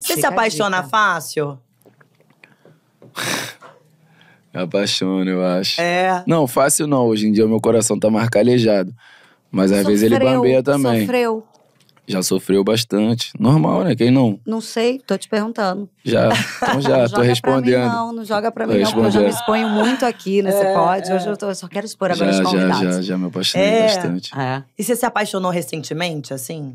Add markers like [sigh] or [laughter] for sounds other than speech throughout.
Você se apaixona fácil? [laughs] Me apaixono, eu acho. É. Não, fácil não. Hoje em dia meu coração tá marcalejado. Mas às vezes ele bambeia também. Sofreu. Já sofreu bastante. Normal, né? Quem não? Não sei, tô te perguntando. Já, [laughs] então já, não tô respondendo. Mim, não, não joga pra mim, tô não, porque eu já me exponho muito aqui nesse né? é, pódio. É. Hoje eu, tô, eu, só quero expor agora já, os convidados. Já, já, já me apaixonei é. bastante. É. E você se apaixonou recentemente, assim?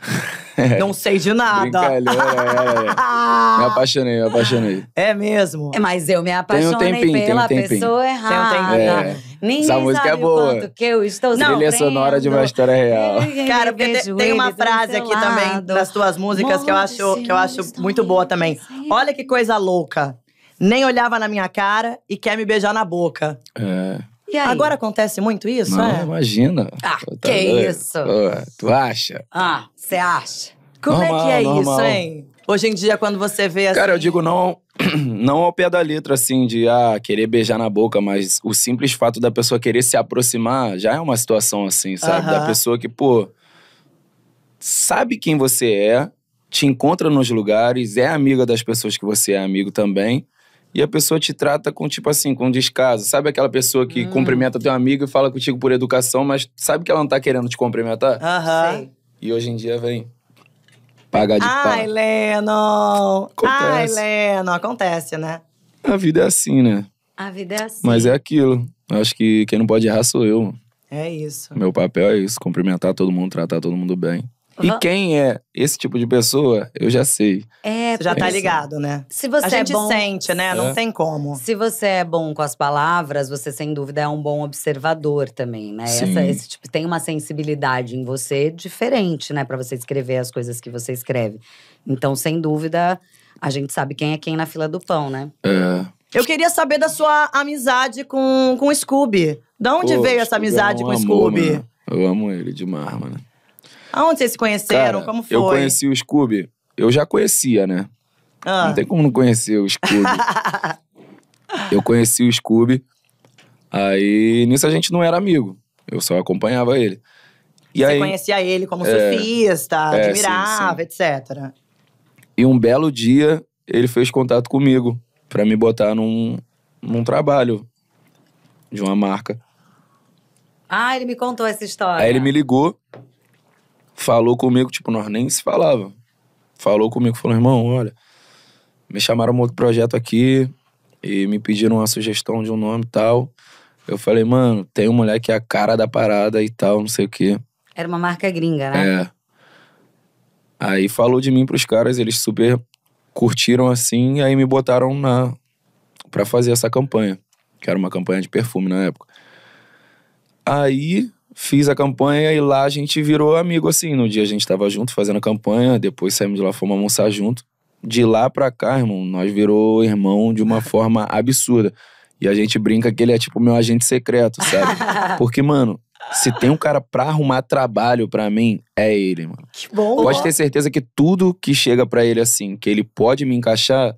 [laughs] [laughs] Não sei de nada. é, é. Me apaixonei, me apaixonei. É mesmo? É, mas eu me apaixonei tem um tempinho, pela tem um pessoa errada. Tem um é. Ninguém Essa música sabe é boa. quanto que eu estou Não, Trilha sonora de uma história real. Cara, porque tem, tem uma frase aqui também das tuas músicas que eu acho, que eu acho muito boa também. Olha que coisa louca. Nem olhava na minha cara e quer me beijar na boca. É. Agora acontece muito isso, Não, é? imagina. Ah, tá que doido. isso? Pô, tu acha? Ah, você acha? Como é Normal, é que é normal. isso, hein? Hoje em dia, quando você vê assim. Cara, eu digo não, [clears throat] não ao pé da letra, assim, de ah, querer beijar na boca, mas o simples fato da pessoa querer se aproximar já é uma situação assim, sabe? Da pessoa que, pô, sabe quem você é, te encontra nos lugares, é amiga das pessoas que você é amigo também e a pessoa te trata com, tipo assim, com descaso. Sabe aquela pessoa que hum. cumprimenta teu amigo e fala contigo por educação, mas sabe que ela não tá querendo te cumprimentar? Aham. Sim. E hoje em dia vem. Pagar de pau. Ai, Leno! Acontece. Ai, Leno! Acontece, né? A vida é assim, né? A vida é assim. Mas é aquilo. Acho que quem não pode errar sou eu. É isso. Meu papel é isso: cumprimentar todo mundo, tratar todo mundo bem. E quem é esse tipo de pessoa, eu já sei. É, você já tá ligado, né? Se você a é gente é bom, sente, né? É. Não tem como. Se você é bom com as palavras, você sem dúvida é um bom observador também, né? Essa, esse tipo tem uma sensibilidade em você diferente, né, para você escrever as coisas que você escreve. Então, sem dúvida, a gente sabe quem é quem na fila do pão, né? É. Eu queria saber da sua amizade com com o Scooby. Da onde Pô, veio essa é amizade é um com o Scooby? Amor, eu amo ele demais, mano. Aonde vocês se conheceram? Cara, Como foi? Eu conheci o Scooby. Eu já conhecia, né? Ah. Não tem como não conhecer o Scooby. [laughs] eu conheci o Scooby. Aí nisso a gente não era amigo. Eu só acompanhava ele. E Você aí, conhecia ele como é, surfista, é, admirava, sim, sim. etc. E um belo dia ele fez contato comigo para me botar num, num trabalho de uma marca. Ah, ele me contou essa história. Aí ele me ligou falou comigo, tipo, nós nem se falava. Falou comigo, falou, irmão, olha, me chamaram um outro projeto aqui e me pediram uma sugestão de um nome e tal. Eu falei, mano, tem um moleque que é a cara da parada e tal, não sei o quê. Era uma marca gringa, né? É. Aí falou de mim pros caras, eles super curtiram assim, e aí me botaram na para fazer essa campanha, que era uma campanha de perfume na época. Aí fiz a campanha e lá a gente virou amigo assim. No dia a gente tava junto fazendo a campanha, depois saímos de lá, fomos almoçar junto. De lá pra cá, irmão, nós virou irmão de uma [laughs] forma absurda. E a gente brinca que ele é tipo meu agente secreto, sabe? [laughs] Porque, mano, se tem um cara pra arrumar trabalho pra mim, é ele, mano. Que bom. Pode ter certeza que tudo que chega pra ele assim, que ele pode me encaixar,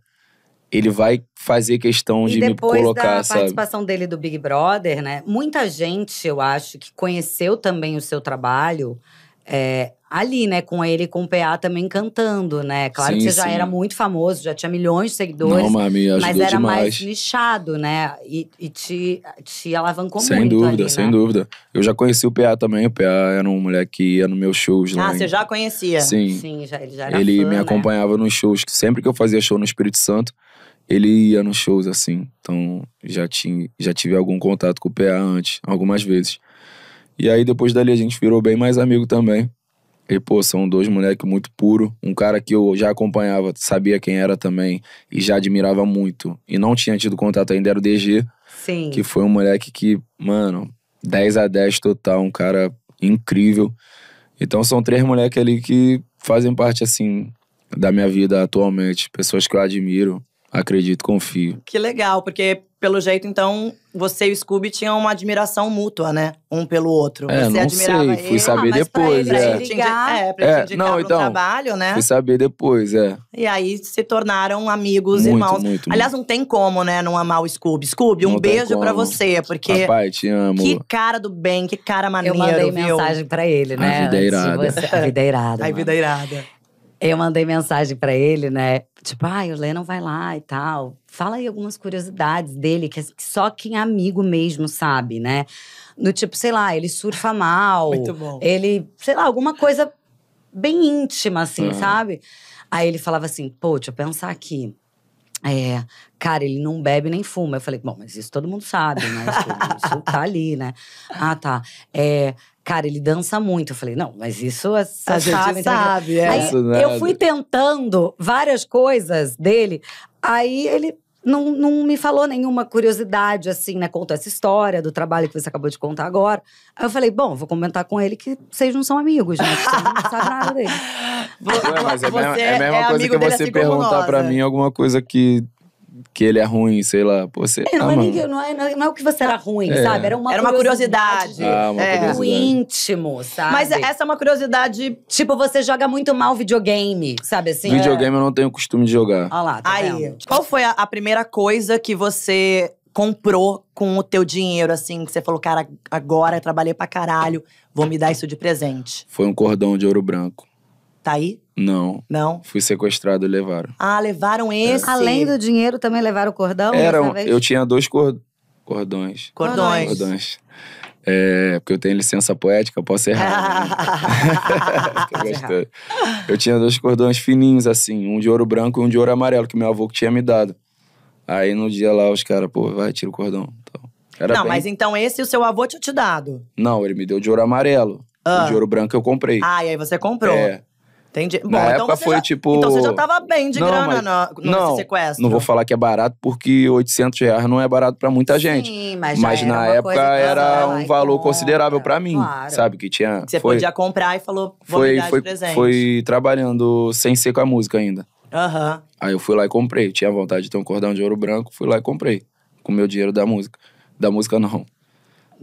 ele vai fazer questão e de me colocar, depois da participação dele do Big Brother, né? Muita gente, eu acho, que conheceu também o seu trabalho, é, ali, né? Com ele e com o PA também cantando, né? Claro sim, que você sim. já era muito famoso, já tinha milhões de seguidores. Não, mami, mas era demais. mais nichado, né? E, e, te, te alavancou sem muito. Sem dúvida, ali, sem né? dúvida. Eu já conheci o PA também. O PA era um moleque que ia nos meus shows lá. Ah, em... você já conhecia? Sim. Sim, já, ele já era Ele fã, me né? acompanhava nos shows. Sempre que eu fazia show no Espírito Santo, ele ia nos shows assim. Então já, tinha, já tive algum contato com o PA antes, algumas vezes. E aí depois dali a gente virou bem mais amigo também. E, pô, são dois moleques muito puro. Um cara que eu já acompanhava, sabia quem era também e já admirava muito. E não tinha tido contato ainda, era o DG. Sim. Que foi um moleque que, mano, 10 a 10 total, um cara incrível. Então são três moleques ali que fazem parte, assim, da minha vida atualmente. Pessoas que eu admiro, acredito, confio. Que legal, porque pelo jeito, então, você e o Scooby tinham uma admiração mútua, né? Um pelo outro. É, você não admirava sei, fui saber ah, depois, pra ele, é. Pra ligar. é, pra é, te é, é, indicar não, então, trabalho, né? Fui saber depois, é. E aí se tornaram amigos, muito, irmãos. Muito, Aliás, não tem como, né, não amar o Scooby. Scooby, um não beijo para você, porque… pai te amo. Que cara do bem, que cara maneiro, Eu mandei viu? mensagem para ele, né? A vida é irada. Você... A vida é irada, [laughs] A vida é irada. Eu mandei mensagem para ele, né? Tipo, ah, o Lennon vai lá e tal. Fala aí algumas curiosidades dele, assim, que só quem é amigo mesmo sabe, né? No tipo, sei lá, ele surfa mal. Muito bom. Ele, sei lá, alguma coisa bem íntima, assim, uhum. sabe? Aí ele falava assim, pô, deixa eu pensar aqui. É, cara, ele não bebe nem fuma. Eu falei, bom, mas isso todo mundo sabe, né? Isso, isso tá ali, né? Ah, tá. É, cara, ele dança muito. Eu falei, não, mas isso a é gente sabe. Né? É. Aí, eu fui tentando várias coisas dele. Aí ele não, não me falou nenhuma curiosidade, assim, né? Contou essa história do trabalho que você acabou de contar agora. Aí eu falei, bom, vou comentar com ele que vocês não são amigos, né? Você não [laughs] sabe nada dele. mas é, é a mesma, é é coisa que você assim perguntar para mim é. alguma coisa que que ele é ruim, sei lá. Pô, você, é, não, é ah, é ninguém, não, é, não, é, o é que você era ruim, é. sabe? Era uma era curiosidade. Uma curiosidade. Ah, uma é. curiosidade. O íntimo, sabe? Mas essa é uma curiosidade, tipo, você joga muito mal videogame, sabe assim? Videogame é. eu não tenho costume de jogar. Olha lá, tá Aí, vendo? qual foi a, a primeira coisa que você comprou com o teu dinheiro, assim, que você falou, cara, agora trabalhei pra caralho, vou me dar isso de presente? Foi um cordão de ouro branco. Tá aí? Não. Não? Fui sequestrado e levaram. Ah, levaram é. esse. Além do dinheiro, também levaram o cordão? eram eu tinha dois cordões. Cordões. Cordões. É, porque eu tenho licença poética, posso errar. [laughs] Né? eu, eu tinha dois cordões fininhos, assim, um de ouro branco e um de ouro amarelo, que meu avô tinha me dado. Aí no dia lá, os caras, pô, vai, tira o cordão. Então, era não, bem... mas então esse o seu avô tinha te dado? Não, ele me deu de ouro amarelo. Ah. O de ouro branco eu comprei. Ah, e aí você comprou. É. Entendi. Bom, na então época foi já, tipo. Então você já tava bem de não, grana mas, no, no não, sequestro. Não vou falar que é barato, porque 800 reais não é barato para muita gente. Sim, mas, mas na época era um valor compra, considerável para mim. Claro. Sabe? Que tinha. Que você foi, podia comprar e falou, vou foi, me foi, de presente. Foi trabalhando sem ser com a música ainda. Aham. Uhum. Aí eu fui lá e comprei. Tinha vontade de ter um cordão de ouro branco, fui lá e comprei. Com o meu dinheiro da música. Da música, não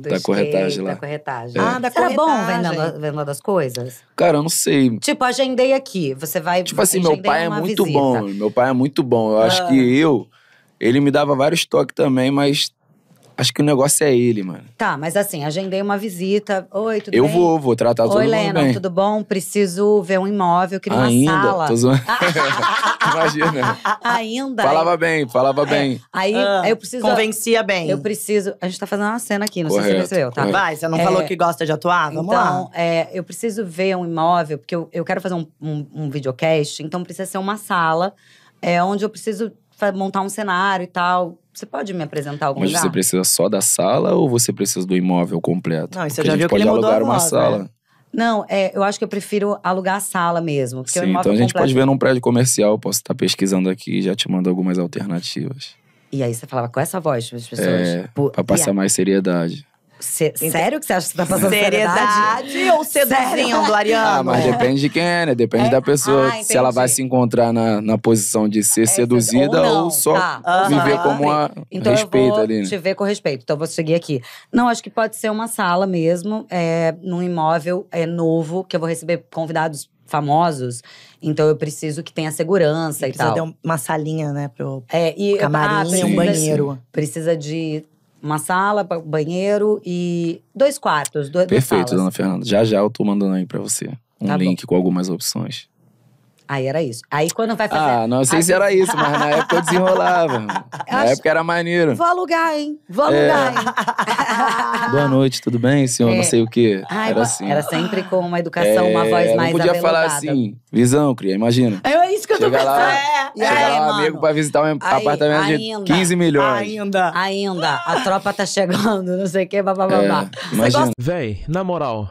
da corretagem lá. Da corretagem. É. Ah, da Será corretagem. bom vendendo, vendendo as coisas? Cara, eu não sei. Tipo, agendei aqui. Você vai. Tipo assim, meu pai é muito visita. bom. Meu pai é muito bom. Eu ah. acho que ah. eu. Ele me dava vários toques também, mas Acho que o negócio é ele, mano. Tá, mas assim, agendei uma visita. Oi, tudo eu bem? Eu vou, vou tratar todo Oi, mundo Lena, tudo bom? Preciso ver um imóvel, queria Ainda? uma sala. Tô zoando. [laughs] Imagina. Ainda. Falava bem, falava é. bem. Aí ah, eu preciso… Convencia bem. Eu preciso… A gente tá fazendo uma cena aqui, não correto, sei se você percebeu, tá? Vai, você não é, falou que gosta de atuar? Vamos então, lá. É, eu preciso ver um imóvel, porque eu, eu quero fazer um, um, um videocast. Então precisa ser uma sala é, onde eu preciso montar um cenário e tal. Você pode me apresentar algum Mas lugar? você precisa só da sala ou você precisa do imóvel completo? Não, isso Porque eu já vi que ele mudou alugar uma sala. É. Não, é, eu acho que eu prefiro alugar a sala mesmo. Sim, então a gente completo... pode ver num prédio comercial. Posso estar pesquisando aqui e já te mando algumas alternativas. E aí você falava com essa voz para as pessoas. É, para passar yeah. mais seriedade. Cê, sério que você acha que você tá passando seriedade? seriedade ou seduzindo, Ariana? Ah, mas depende de quem é, né? Depende é? da pessoa. Ah, se ela vai se encontrar na, na posição de ser é, seduzida ou, ou só tá. me ver como uma então respeito ali. Né? Te ver com respeito. Então vou seguir aqui. Não, acho que pode ser uma sala mesmo, é, num imóvel é, novo, que eu vou receber convidados famosos, então eu preciso que tenha segurança e, e tal. Precisa de uma salinha, né, pro é, e, ah, camarim, ah, precisa, um banheiro. Precisa de uma sala, banheiro e dois quartos, dois Perfeito, salas. dona Fernanda. Já já eu tô mandando aí pra você um tá link bom. com algumas opções. Aí era isso. Aí quando vai fazer. Ah, não sei aí... Ah. se era isso, mas na época eu desenrolava. [laughs] na Acho... época era maneiro. Vou alugar, hein? Vou é. alugar, é... hein? [laughs] Boa noite, tudo bem, senhor? É... Não sei o quê. Ai, era assim. Era sempre com uma educação, é... uma voz mais. Não podia aveludada. falar assim, visão, cria, imagina. Eu é isso que Chega eu tô pensando. É, lá, é, e aí, é, lá, mano. amigo pra visitar um aí, apartamento ainda, de 15 milhões. Ainda. Ainda. A tropa tá chegando, não sei o que, bababá. É, Véi, na moral,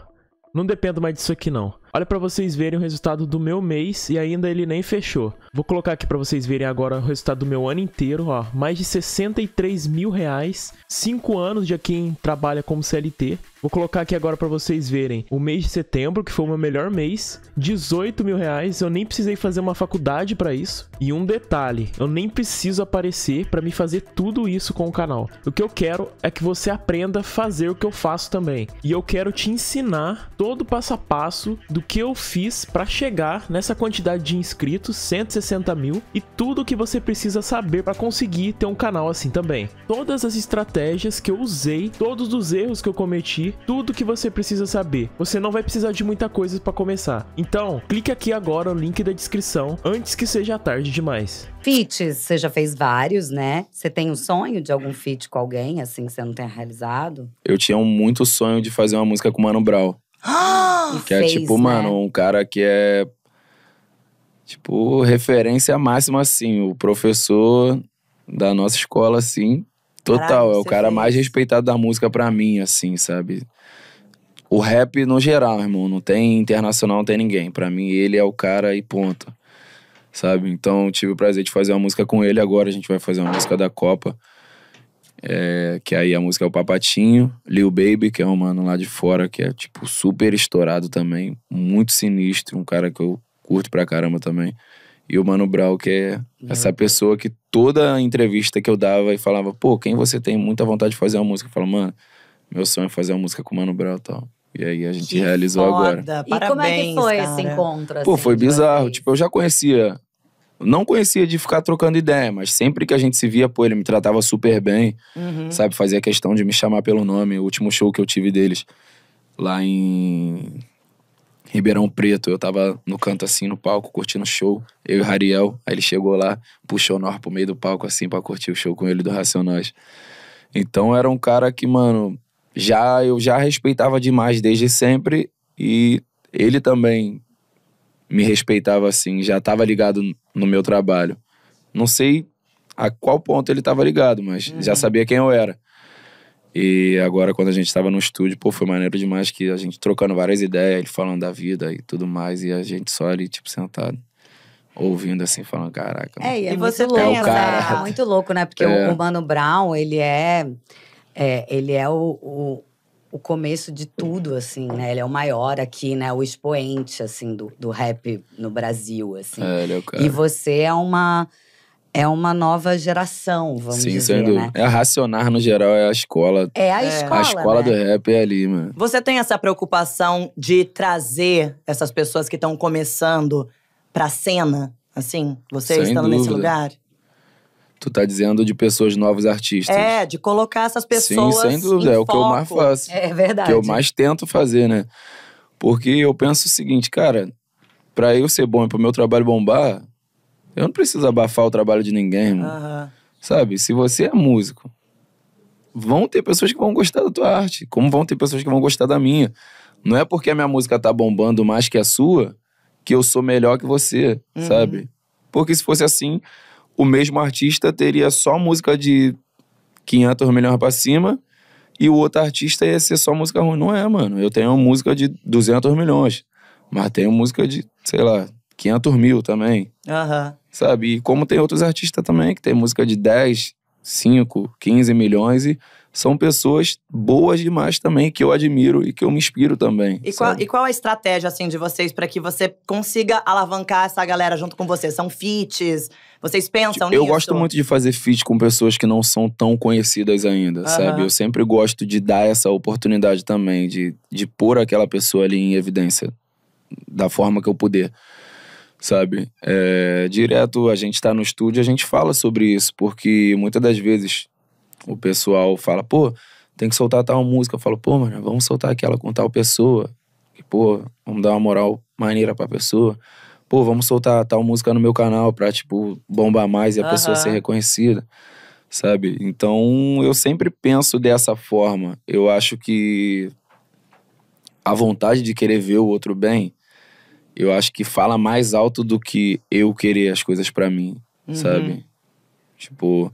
não dependo mais disso aqui, não. Olha para vocês verem o resultado do meu mês e ainda ele nem fechou. Vou colocar aqui para vocês verem agora o resultado do meu ano inteiro, ó. Mais de 63 mil reais, 5 anos de quem trabalha como CLT. Vou colocar aqui agora para vocês verem o mês de setembro, que foi o meu melhor mês, 18 mil reais. Eu nem precisei fazer uma faculdade para isso. E um detalhe, eu nem preciso aparecer para me fazer tudo isso com o canal. O que eu quero é que você aprenda a fazer o que eu faço também. E eu quero te ensinar todo o passo a passo do do que eu fiz para chegar nessa quantidade de inscritos, 160 mil, e tudo o que você precisa saber para conseguir ter um canal assim também. Todas as estratégias que eu usei, todos os erros que eu cometi, tudo que você precisa saber. Você não vai precisar de muita coisa para começar. Então, clique aqui agora no link da descrição antes que seja tarde demais. Feats, você já fez vários, né? Você tem um sonho de algum feat com alguém, assim, que você não tenha realizado? Eu tinha um muito sonho de fazer uma música com o Mano Brown. Ah, que é tipo, fez, tipo, né? mano, um cara que é tipo referência máxima assim, o professor da nossa escola assim, total, Caraca, é o cara fez. mais respeitado da música para mim assim, sabe? O rap no geral, irmão, não tem internacional, não tem ninguém. Para mim ele é o cara e ponto. Sabe? Então tive o prazer de fazer uma música com ele agora, a gente vai fazer uma música da Copa. É, que aí a música é o Papatinho, Lil Baby, que é um mano lá de fora, que é tipo super estourado também, muito sinistro, um cara que eu curto pra caramba também. E o Mano Brown, que é essa pessoa que toda entrevista que eu dava e falava, pô, quem você tem muita vontade de fazer uma música? Eu falo, mano, meu sonho é fazer uma música com o Mano Brown e tal. E aí a gente que realizou foda. agora. Parabéns, e como é que foi cara. esse encontro? Assim, Pô, foi bizarro. Tipo, eu já conhecia não conhecia de ficar trocando ideia, mas sempre que a gente se via, pô, ele me tratava super bem, uhum. sabe? Fazia questão de me chamar pelo nome. O último show que eu tive deles lá em Ribeirão Preto, eu tava no canto assim, no palco, curtindo o show, eu e o Rariel. Aí ele chegou lá, puxou o nós pro meio do palco assim para curtir o show com ele do Racionais. Então era um cara que, mano, já eu já respeitava demais desde sempre e ele também me respeitava assim, já tava ligado no meu trabalho. Não sei a qual ponto ele estava ligado, mas uhum. já sabia quem eu era. E agora, quando a gente estava no estúdio, pô, foi maneiro demais que a gente trocando várias ideias, ele falando da vida e tudo mais, e a gente só ali, tipo, sentado. Ouvindo assim, falando, caraca. É, e, né? é louco, é, é muito louco, né? Porque é. o Mano Brown, ele é, é ele é o, o o começo de tudo, assim, né? Ele é o maior aqui, né? O expoente, assim, do, do rap no Brasil, assim. É, ele é o cara. E você é uma é uma nova geração, vamos Sim, dizer, sendo, né? É a Racionar, no geral, é a escola. É a é. escola, A escola né? do rap é ali, mano. Você tem essa preocupação de trazer essas pessoas que estão começando pra cena, assim? Você Sem estando dúvida. nesse lugar? Tu tá dizendo de pessoas novos artistas. É, de colocar essas pessoas. Sim, sem dúvida. é o que eu mais faço. É verdade. Que eu mais tento fazer, né? Porque eu penso o seguinte, cara, para eu ser bom e pro meu trabalho bombar, eu não preciso abafar o trabalho de ninguém, uhum. mano. Sabe? Se você é músico, vão ter pessoas que vão gostar da tua arte, como vão ter pessoas que vão gostar da minha. Não é porque a minha música tá bombando mais que a sua que eu sou melhor que você, uhum. sabe? Porque se fosse assim, o mesmo artista teria só música de 500 milhões para cima e o outro artista ia ser só música ruim. Não é, mano. Eu tenho música de 200 milhões, mas tenho música de, sei lá, 500 mil também. Aham. Uhum. Sabe? E como tem outros artistas também que tem música de 10, 5, 15 milhões e são pessoas boas demais também, que eu admiro e que eu me inspiro também. E, qual, e qual, a estratégia, assim, de vocês para que você consiga alavancar essa galera junto com você? São feats? Vocês pensam nisso? Eu gosto muito de fazer feat com pessoas que não são tão conhecidas ainda, uhum. sabe? Eu sempre gosto de dar essa oportunidade também, de, de pôr aquela pessoa ali em evidência, da forma que eu puder sabe? É, direto a gente está no estúdio, a gente fala sobre isso, porque muitas das vezes o pessoal fala, pô, tem que soltar tal música. Eu falo, pô, mano, vamos soltar aquela com tal pessoa. E, pô, vamos dar uma moral maneira pra pessoa pô, vamos soltar tal música no meu canal pra, tipo, bombar mais e a uhum. pessoa ser reconhecida, sabe? Então eu sempre penso dessa forma. Eu acho que a vontade de querer ver o outro bem, eu acho que fala mais alto do que eu querer as coisas para mim, uhum. sabe? Tipo,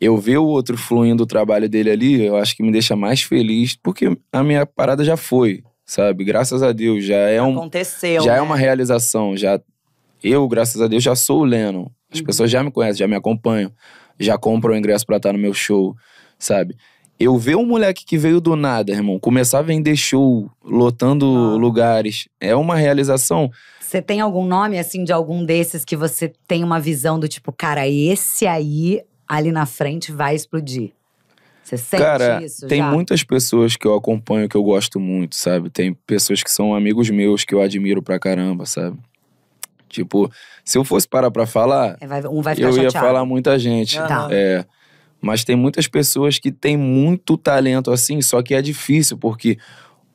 eu ver o outro fluindo o trabalho dele ali, eu acho que me deixa mais feliz, porque a minha parada já foi, sabe? Graças a Deus já é um aconteceu, já é né? é uma realização, já eu, graças a Deus, já sou o Leno As uhum. pessoas já me conhecem, já me acompanham, já compram o ingresso para estar no meu show, sabe? Eu ver um moleque que veio do nada, irmão, começar a vender show, lotando ah. lugares, é uma realização. Você tem algum nome, assim, de algum desses que você tem uma visão do tipo, cara, esse aí ali na frente vai explodir? Você sente Cara, isso tem já? muitas pessoas que eu acompanho que eu gosto muito, sabe? Tem pessoas que são amigos meus que eu admiro pra caramba, sabe? Tipo, se eu fosse parar pra falar, é, vai, um vai eu chateado. ia falar muita gente. Tá. É, mas tem muitas pessoas que têm muito talento assim, só que é difícil, porque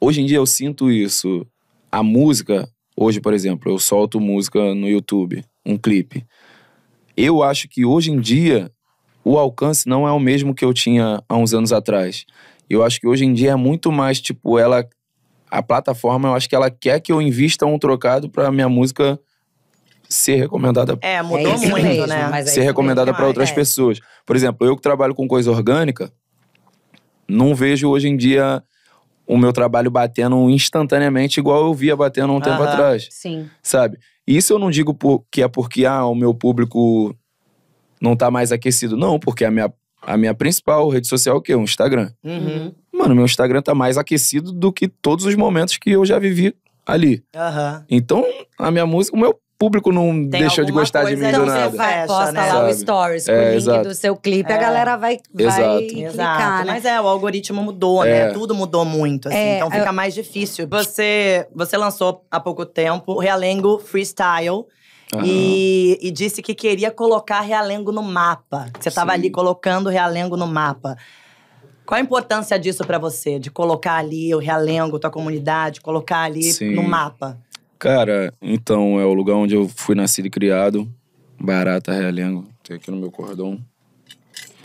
hoje em dia eu sinto isso. A música, hoje, por exemplo, eu solto música no YouTube, um clipe. Eu acho que hoje em dia o alcance não é o mesmo que eu tinha há uns anos atrás. Eu acho que hoje em dia é muito mais, tipo, ela. A plataforma, eu acho que ela quer que eu invista um trocado para minha música ser recomendada. É, mudou é muito, mesmo, né? ser é recomendada para outras é. pessoas. Por exemplo, eu que trabalho com coisa orgânica, não vejo hoje em dia o meu trabalho batendo instantaneamente igual eu via batendo um uh -huh. tempo atrás. Sim. Sabe? Isso eu não digo por, que é porque ah, o meu público não tá mais aquecido. Não, porque a minha, a minha principal rede social é o quê? O Instagram. Uhum. Mano, meu Instagram tá mais aquecido do que todos os momentos que eu já vivi ali. Uhum. Então, a minha música, o meu público não Tem deixou de gostar de mim então do nada. Você fecha, posta né? lá o stories com é, o link exato. do seu clipe, é. a galera vai, vai exato. clicar, né? exato. né? Mas é, o algoritmo mudou, é. né? Tudo mudou muito, assim, é, então fica mais difícil. Você, você lançou há pouco tempo o Realengo Freestyle, Uhum. E, e, disse que queria colocar Realengo no mapa. Você estava ali colocando Realengo no mapa. Qual a importância disso para você, de colocar ali o Realengo, tua comunidade, colocar ali Sim. no mapa? Cara, então é o lugar onde eu fui nascido e criado, Barata Realengo, tem aqui no meu cordão.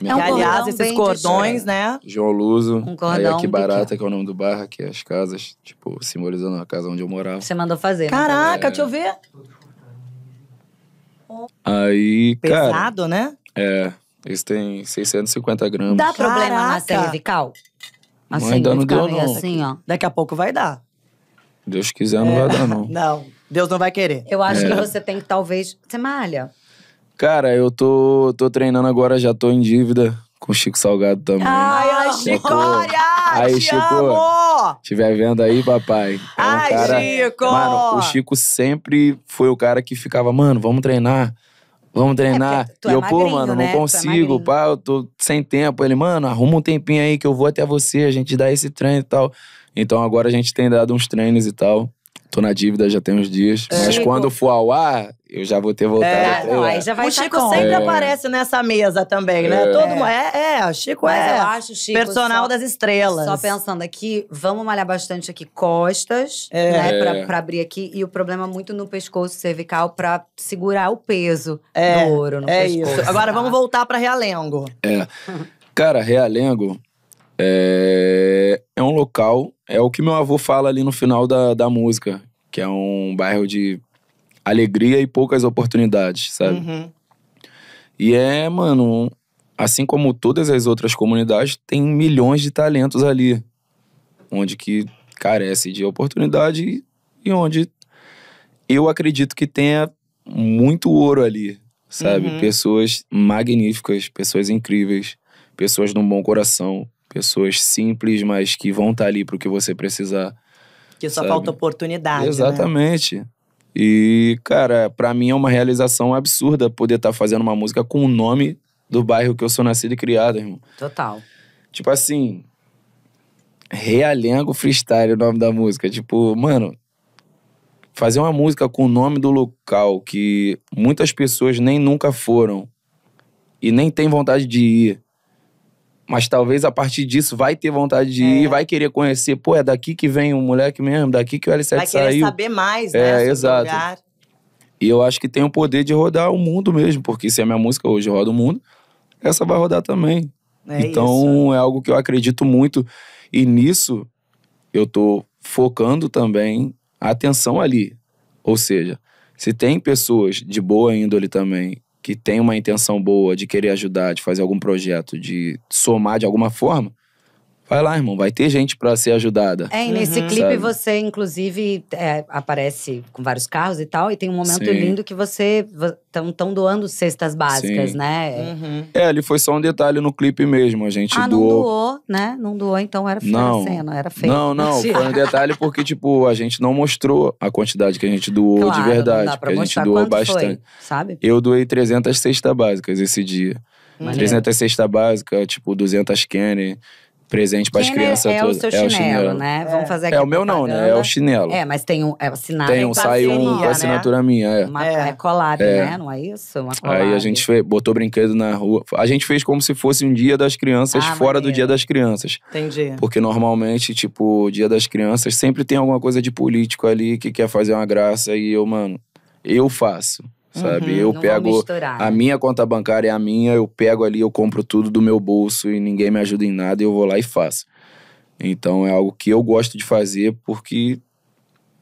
Minha é um aliás, esses cordões, né? João Luso, um aí aqui Barata, que é o nome do bar, aqui é as casas, tipo, simbolizando a casa onde eu morava. Você mandou fazer. Né? Caraca, né? é... deixa eu ver. Aí, Pesado, cara… Pesado, né? É. Eles têm 650 gramas. Dá problema Caraca. na cervical? Assim, Mãe, ainda não deu, não. Assim, ó. Daqui a pouco vai dar. Deus quiser, não é. vai dar, não. [laughs] não, Deus não vai querer. Eu acho é. que você tem que, talvez… Você malha? Cara, eu tô, tô treinando agora, já tô em dívida com o Chico Salgado também. Ai, ai ah, Chico! Aí, Chico! Tiver vendo aí, papai. É um Ai, cara... Chico! Mano, o Chico sempre foi o cara que ficava, mano, vamos treinar. Vamos treinar. É, e é eu, né? é pô, mano, né? não consigo, é pá, eu tô sem tempo. Ele, mano, arruma um tempinho aí que eu vou até você, a gente dá esse treino e tal. Então agora a gente tem dado uns treinos e tal. Tô na dívida já tem uns dias. É. Mas Chico. quando for ao ar, eu já vou ter voltado. É, não, aí já vai o Chico com. sempre é. aparece nessa mesa também, né? É. Todo mundo. É, é, Chico mas é. Eu acho, Chico. Personal só, das estrelas. Só pensando aqui, vamos malhar bastante aqui costas, é. né? Pra, é. pra, abrir aqui. E o problema é muito no pescoço cervical pra segurar o peso é, do ouro no é pescoço. Isso. Agora vamos tá? voltar pra Realengo. É. Cara, Realengo. É é, um local, é o que meu avô fala ali no final da, da música, que é um bairro de alegria e poucas oportunidades, sabe? Uhum. E é, mano, assim como todas as outras comunidades, tem milhões de talentos ali, onde que carece de oportunidade e onde eu acredito que tenha muito ouro ali, sabe? Uhum. Pessoas magníficas, pessoas incríveis, pessoas de um bom coração, Pessoas simples, mas que vão estar tá ali para o que você precisar. Que só sabe? falta oportunidade. Né? Exatamente. Né? E, cara, para mim é uma realização absurda poder estar tá fazendo uma música com o nome do bairro que eu sou nascido e criado, irmão. Total. Tipo assim, Realengo Freestyle, o nome da música. Tipo, mano, fazer uma música com o nome do local que muitas pessoas nem nunca foram e nem tem vontade de ir mas talvez a partir disso vai ter vontade de é. ir, vai querer conhecer. Pô, é daqui que vem o um moleque mesmo, daqui que o L7 vai saiu. Vai querer saber mais, é, né? É, exato. Lugar. E eu acho que tem o poder de rodar o mundo mesmo, porque se a minha música hoje roda o mundo, essa vai rodar também. É então isso. é algo que eu acredito muito. E nisso eu tô focando também a atenção ali. Ou seja, se tem pessoas de boa índole também que tem uma intenção boa de querer ajudar, de fazer algum projeto, de somar de alguma forma, Vai lá, irmão, vai ter gente para ser ajudada. É, e nesse uhum. clipe Sabe? você, inclusive, é, aparece com vários carros e tal, e tem um momento Sim. lindo que você estão doando cestas básicas, Sim. né? Uhum. É, ali foi só um detalhe no clipe mesmo. A gente ah, doou. Não doou, né? Não doou, então era feia não. a cena, era feio. Não, não, [laughs] foi um detalhe porque, tipo, a gente não mostrou a quantidade que a gente doou claro, de verdade. Não dá pra a gente doou bastante. Foi, sabe? Eu doei 300 cestas básicas esse dia. Maneiro. 300 cesta básica, tipo 200 Kenny, presente para as é- crianças é, todas. É o seu chinelo, o chinelo. né? Vamos é. fazer é aqui É o meu não, né? É o chinelo. É, mas tem um, é assinado Tem um, saiu um com né? assinatura né? minha, é. Uma, é. collab, né? Não é isso? Uma collab. Aí a gente fez, botou brinquedo na rua. A gente fez como se fosse um dia das crianças ah, fora maneiro. do dia das crianças. Entendi. Porque normalmente, tipo, o dia das crianças sempre tem alguma coisa de político ali que quer fazer uma graça e eu, mano, eu faço sabe? Uhum, eu pego misturar, né? a minha conta bancária é a minha, eu pego ali, eu compro tudo do meu bolso e ninguém me ajuda em nada e eu vou lá e faço. Então é algo que eu gosto de fazer porque,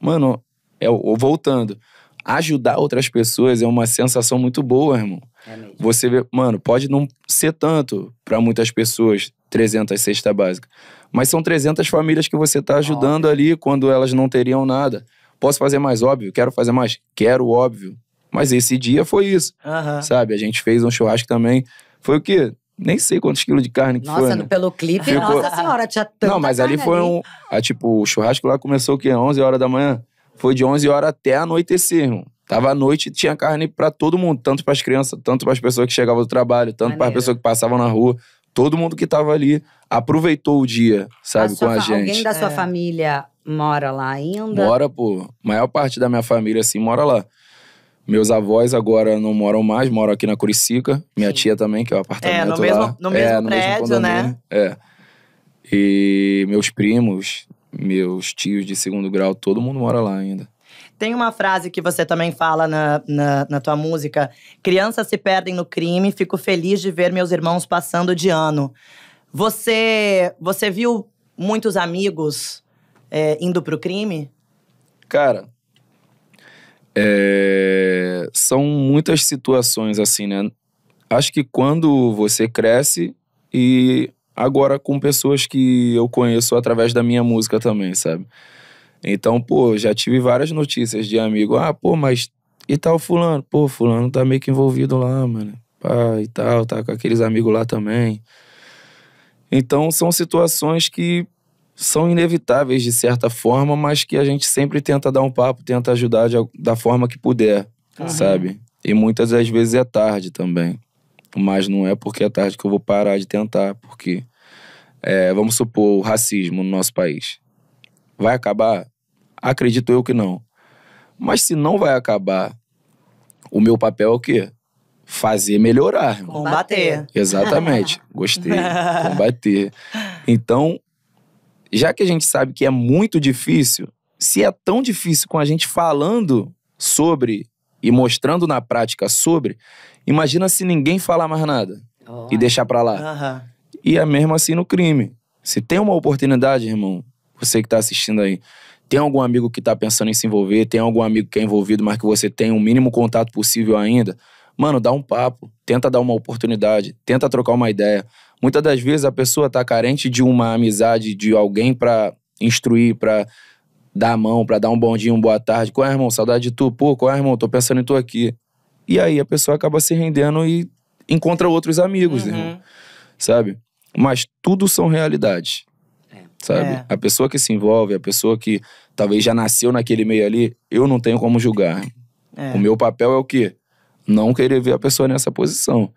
mano, é, voltando, ajudar outras pessoas é uma sensação muito boa, irmão. É Você vê, mano, pode não ser tanto para muitas pessoas, 300 cesta básica. Mas são 300 famílias que você está ajudando óbvio. ali quando elas não teriam nada. Posso fazer mais óbvio? Quero fazer mais? Quero óbvio. Mas esse dia foi isso. Sabe? A gente fez um churrasco também. Foi o quê? Nem sei quantos quilos de carne que nossa, foi. Nossa, né? pelo clipe, Ficou... nossa senhora, tinha tanta Não, mas ali foi um. A, tipo, o churrasco lá começou o quê? 11 horas da manhã? Foi de 11 horas até anoitecer, irmão. Tava à noite, tinha carne para todo mundo, tanto para as crianças, tanto para as pessoas que chegavam do trabalho, tanto para as pessoas que passavam na rua todo mundo que estava ali aproveitou o dia, sabe, com a gente. Alguém da sua é. família mora lá ainda? Mora, pô. A maior parte da minha família, assim, mora lá. Meus avós agora não moram mais, moram aqui na Curicica. Minha Sim. tia também, que é o é, apartamento é, no lá. Mesmo, no mesmo é, no prédio, mesmo né? É. E meus primos, meus tios de segundo grau, todo mundo mora lá ainda. Tem uma frase que você também fala na, na, na, tua música: crianças se perdem no crime, fico feliz de ver meus irmãos passando de ano. Você, você viu muitos amigos é, indo pro crime? Cara, é, são muitas situações assim, né? Acho que quando você cresce e agora com pessoas que eu conheço através da minha música também, sabe? Então, pô, já tive várias notícias de amigo. Ah, pô, mas e tal fulano? Pô, fulano tá meio que envolvido lá, mano. Pá, e tal, tá com aqueles amigos lá também. Então, são situações que são inevitáveis de certa forma, mas que a gente sempre tenta dar um papo, tenta ajudar de, da forma que puder, uhum. sabe? E muitas das vezes é tarde também. Mas não é porque é tarde que eu vou parar de tentar, porque é, vamos supor o racismo no nosso país. Vai acabar? Acredito eu que não. Mas se não vai acabar, o meu papel é o quê? Fazer melhorar. Combater. Exatamente. [laughs] Gostei. Combater. Então, já que a gente sabe que é muito difícil, se é tão difícil com a gente falando sobre e mostrando na prática sobre, imagina se ninguém falar mais nada oh, e deixar para lá. Uh -huh. E é mesmo assim no crime. Se tem uma oportunidade, irmão, você que tá assistindo aí, tem algum amigo que tá pensando em se envolver, tem algum amigo que é envolvido, mas que você tem o um mínimo contato possível ainda, Mano, dá um papo, tenta dar uma oportunidade, tenta trocar uma ideia. Muitas das vezes a pessoa tá carente de uma amizade, de alguém para instruir, para dar a mão, para dar um bom dia, uma boa tarde. Qual é, irmão? Saudade de tu. Pô, qual é, irmão? Tô pensando em tu aqui. E aí a pessoa acaba se rendendo e encontra outros amigos, uhum. irmão. Sabe? Mas tudo são realidades. É. Sabe? É. A pessoa que se envolve, a pessoa que talvez já nasceu naquele meio ali, eu não tenho como julgar. É. O meu papel é o quê? não querer ver a pessoa nessa posição.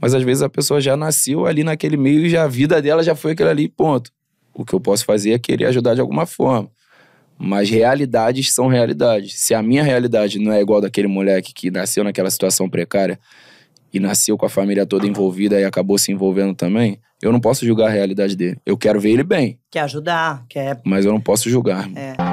Mas às vezes a pessoa já nasceu ali naquele meio e já a vida dela já foi aquele ali, ponto. O que eu posso fazer é querer ajudar de alguma forma. Mas realidades são realidades. Se a minha realidade não é igual daquele moleque que nasceu naquela situação precária e nasceu com a família toda envolvida e acabou se envolvendo também, eu não posso julgar a realidade dele. Eu quero ver ele bem. Quer ajudar, quer. Mas eu não posso julgar. É.